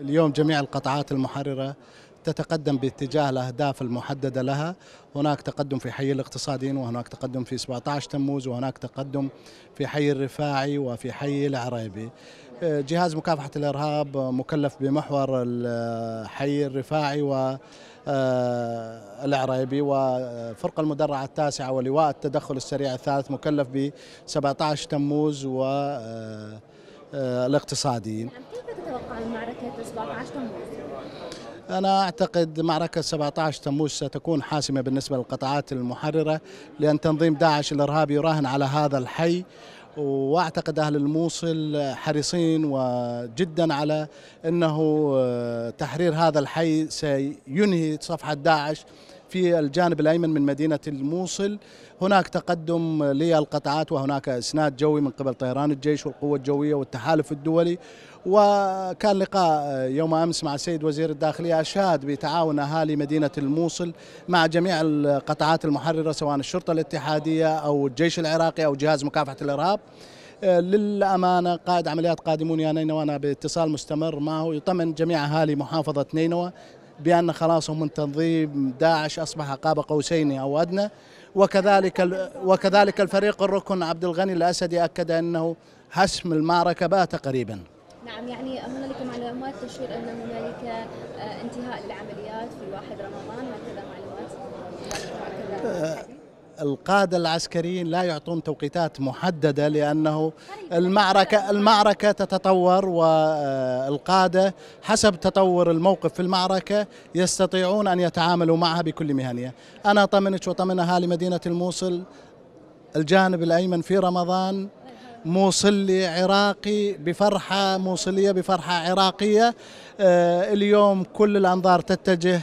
اليوم جميع القطاعات المحررة تتقدم باتجاه الأهداف المحددة لها هناك تقدم في حي الاقتصاديين وهناك تقدم في 17 تموز وهناك تقدم في حي الرفاعي وفي حي العريبي آه، جهاز مكافحة الإرهاب مكلف بمحور الحي آه، الرفاعي و آه، العريبي وفرقة المدرعة التاسعة ولواء التدخل السريع الثالث مكلف ب 17 تموز والاقتصاديين نعم، عن معركة 17 تموز؟ أنا أعتقد معركة 17 تموز ستكون حاسمة بالنسبة للقطاعات المحررة لأن تنظيم داعش الإرهابي يراهن على هذا الحي واعتقد اهل الموصل حريصين وجدا على انه آه، تحرير هذا الحي سينهي صفحه داعش في الجانب الأيمن من مدينة الموصل هناك تقدم للقطعات وهناك إسناد جوي من قبل طيران الجيش والقوة الجوية والتحالف الدولي وكان لقاء يوم أمس مع السيد وزير الداخلية أشاد بتعاون أهالي مدينة الموصل مع جميع القطعات المحررة سواء الشرطة الاتحادية أو الجيش العراقي أو جهاز مكافحة الإرهاب للأمانة قائد عمليات قادمون يا نينوى أنا باتصال مستمر معه يطمن جميع أهالي محافظة نينوى بأن خلاص هم من تنظيم داعش أصبح قاب قوسين أو أدنى وكذلك وكذلك الفريق الركن عبد الغني الأسدي أكد أنه حسم المعركة بات قريبا نعم يعني هنالك معلومات تشير أن هنالك آه، انتهاء العمليات في 1 رمضان هكذا معلومات آه، القادة العسكريين لا يعطون توقيتات محددة لأنه طيب، المعركة المعركة تتطور والقادة آه، حسب تطور الموقف في المعركة يستطيعون أن يتعاملوا معها بكل مهنية أنا طمنت وطمن أهالي مدينة الموصل الجانب الأيمن في رمضان موصلي عراقي بفرحة موصلية بفرحة عراقية آه، اليوم كل الأنظار تتجه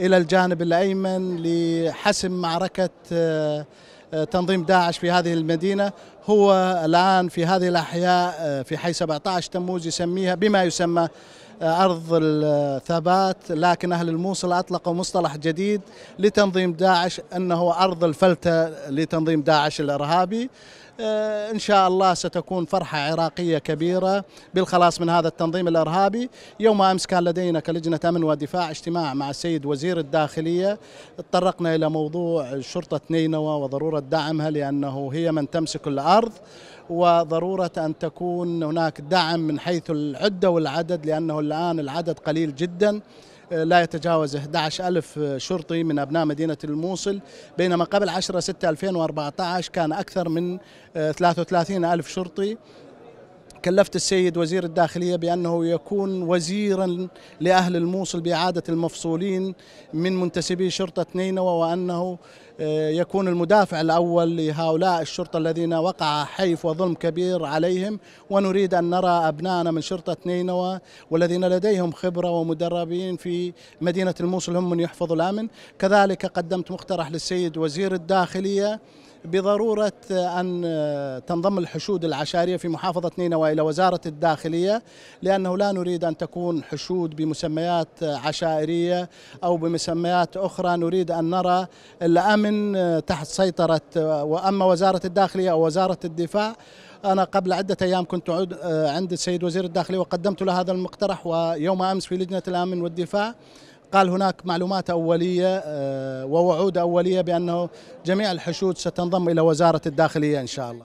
إلى الجانب الأيمن لحسم معركة آه، آه، تنظيم داعش في هذه المدينة هو الآن في هذه الأحياء آه، في حي 17 تموز يسميها بما يسمى آه، أرض الثبات لكن أهل الموصل أطلقوا مصطلح جديد لتنظيم داعش أنه أرض الفلتة لتنظيم داعش الإرهابي آه، إن شاء الله ستكون فرحة عراقية كبيرة بالخلاص من هذا التنظيم الإرهابي يوم أمس كان لدينا كلجنة أمن ودفاع اجتماع مع السيد وزير الداخلية تطرقنا إلى موضوع شرطة نينوى وضرورة دعمها لأنه هي من تمسك الأرض الأرض وضرورة أن تكون هناك دعم من حيث العدة والعدد لأنه الآن العدد قليل جداً لا يتجاوز 11 ألف شرطي من أبناء مدينة الموصل بينما قبل 10 6 2014 كان أكثر من 33 ألف شرطي كلفت السيد وزير الداخلية بأنه يكون وزيرا لأهل الموصل بإعادة المفصولين من منتسبي شرطة نينوى وأنه آه، يكون المدافع الأول لهؤلاء الشرطة الذين وقع حيف وظلم كبير عليهم ونريد أن نرى أبنائنا من شرطة نينوى والذين لديهم خبرة ومدربين في مدينة الموصل هم من يحفظوا الأمن كذلك قدمت مقترح للسيد وزير الداخلية بضرورة أن تنضم الحشود العشائرية في محافظة نينوى إلى وزارة الداخلية لأنه لا نريد أن تكون حشود بمسميات عشائرية أو بمسميات أخرى نريد أن نرى الأمن تحت سيطرة وأما وزارة الداخلية أو وزارة الدفاع أنا قبل عدة أيام كنت آه، عند السيد وزير الداخلية وقدمت له هذا المقترح ويوم أمس في لجنة الأمن والدفاع قال هناك معلومات أولية آه، ووعود أولية بأنه جميع الحشود ستنضم إلى وزارة الداخلية إن شاء الله